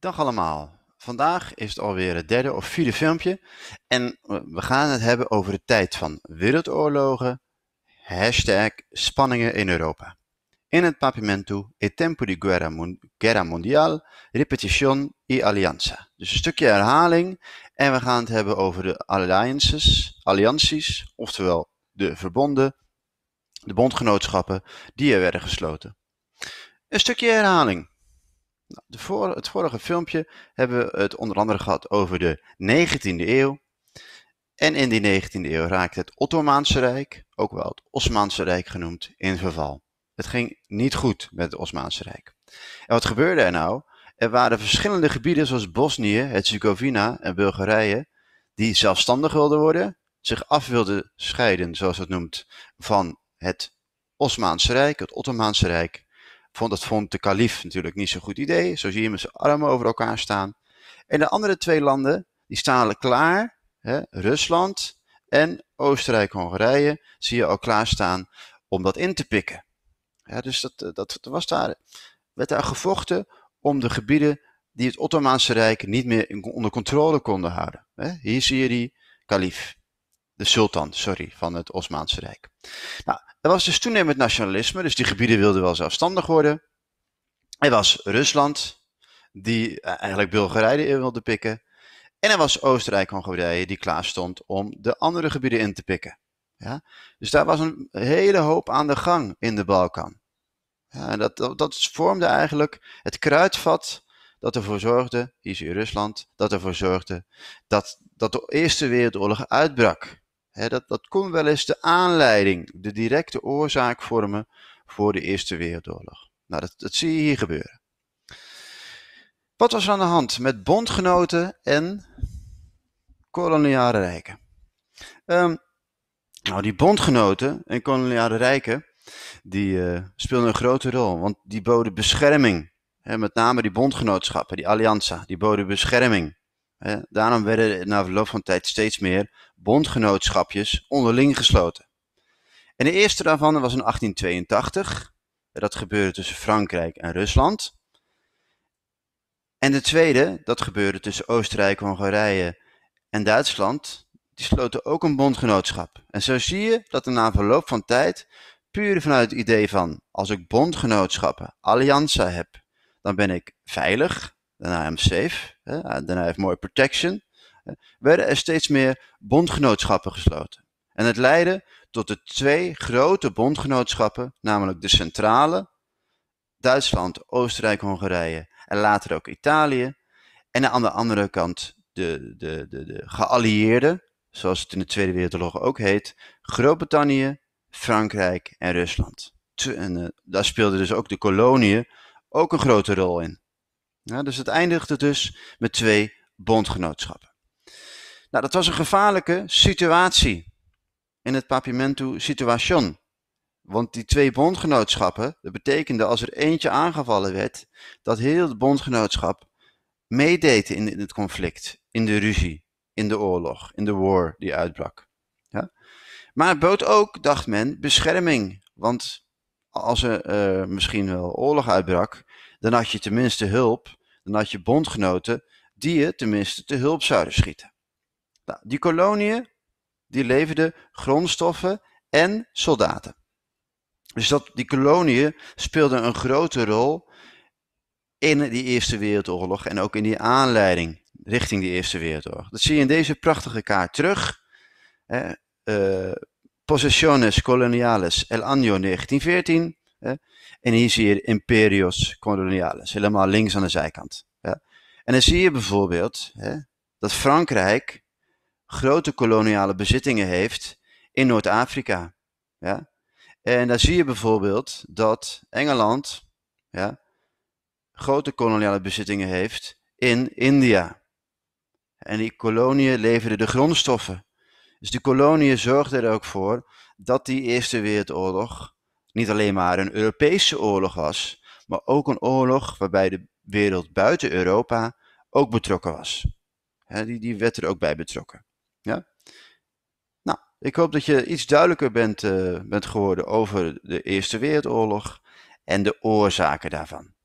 Dag allemaal. Vandaag is het alweer het derde of vierde filmpje en eh, we gaan het hebben over de tijd van wereldoorlogen, hashtag spanningen in Europa. In het papimento E tempo di guerra, guerra mondiale, repetition e alianza. Dus een stukje herhaling en we gaan het hebben over de alliances, allianties, oftewel de verbonden, de bondgenootschappen die er werden gesloten. Een stukje herhaling de het vorige filmpje hebben we het onder andere gehad over de 19e eeuw. En in die 19e eeuw raakte het Ottomaanse Rijk, ook wel het Osmaanse Rijk genoemd, in verval. Het ging niet goed met het Osmaanse Rijk. En wat gebeurde er nou? Er waren verschillende gebieden zoals Bosnië, Herzegovina en Bulgarije die zelfstandig wilden worden, zich af wilden scheiden, zoals het noemt, van het Osmaanse Rijk, het Ottomaanse Rijk Vond, dat vond de kalif natuurlijk niet zo'n goed idee. Zo zie je hem zijn armen over elkaar staan. En de andere twee landen, die staan klaar. Hè, Rusland en Oostenrijk-Hongarije zie je al klaarstaan om dat in te pikken. dus eh, dat, dat, was daar, werd daar gevochten om de gebieden die het Ottomaanse Rijk niet meer onder controle konden houden. Hè. Hier zie je die kalif, de sultan, sorry, van het Ottomaanse Rijk. Nou, er was dus toenemend nationalisme, dus die gebieden wilden wel zelfstandig worden. Er was Rusland, die eh, eigenlijk Bulgarije in wilde pikken. En er was Oostenrijk-Hongarije, die klaar stond om de andere gebieden in te pikken. Ja? Dus daar was een hele hoop aan de gang in de Balkan. Ja, en dat, dat, vormde eigenlijk het kruidvat dat ervoor zorgde, hier zie je Rusland, dat ervoor zorgde dat, dat de Eerste Wereldoorlog uitbrak dat, dat kon wel eens de aanleiding, de directe oorzaak vormen voor de Eerste Wereldoorlog. Nou, dat, dat zie je hier gebeuren. Wat was er aan de hand met bondgenoten en koloniale rijken? Ehm, nou, die bondgenoten en koloniale rijken, die uh, speelden een grote rol, want die boden bescherming. met name die bondgenootschappen, die allianza, die boden bescherming daarom werden na verloop van tijd steeds meer bondgenootschapjes onderling gesloten. En de eerste daarvan was in 1882. Dat gebeurde tussen Frankrijk en Rusland. En de tweede, dat gebeurde tussen Oostenrijk, Hongarije en Duitsland. Die sloten ook een bondgenootschap. En zo zie je dat er na verloop van tijd, puur vanuit het idee van als ik bondgenootschappen, allianza heb, dan ben ik veilig, Daarna hij safe. Hè? Ah, heeft hij mooi protection. Eh, werden er steeds meer bondgenootschappen gesloten. En het leidde tot de twee grote bondgenootschappen, namelijk de centrale, Duitsland, Oostenrijk, Hongarije en later ook Italië. En aan de andere kant de, de, de, de geallieerden, zoals het in de Tweede Wereldoorlog ook heet, Groot-Brittannië, Frankrijk en Rusland. En, eh, daar speelden dus ook de koloniën ook een grote rol in dus het eindigde dus met twee bondgenootschappen. Nou, dat was een gevaarlijke situatie in het Papiamento Situation. Want die twee bondgenootschappen, dat betekende als er eentje aangevallen werd, dat heel het bondgenootschap meedeed in, het conflict, in de ruzie, in de oorlog, in de war die uitbrak. Maar het bood ook, dacht men, bescherming. Want als er eh, misschien wel oorlog uitbrak, dan had je tenminste hulp dan had je bondgenoten die je tenminste te hulp zouden schieten. Nou, die koloniën die leverden grondstoffen en soldaten. Dus dat, die koloniën speelden een grote rol in die Eerste Wereldoorlog en ook in die aanleiding richting die Eerste Wereldoorlog. Dat zie je in deze prachtige kaart terug. Eh, Possessiones coloniales, El Año 1914. En hier zie je imperios colonialis, helemaal links aan de zijkant. En dan zie je bijvoorbeeld dat Frankrijk grote koloniale bezittingen heeft in Noord-Afrika. Ja? En daar zie je bijvoorbeeld dat Engeland ja, grote koloniale bezittingen heeft in India. En die koloniën leverden de grondstoffen. Dus die koloniën zorgden er ook voor dat die Eerste Wereldoorlog niet alleen maar een Europese oorlog was, maar ook een oorlog waarbij de wereld buiten Europa ook betrokken was. die, die werd er ook bij betrokken. Ja? Nou, ik hoop dat je iets duidelijker bent, eh, bent geworden over de Eerste Wereldoorlog en de oorzaken daarvan.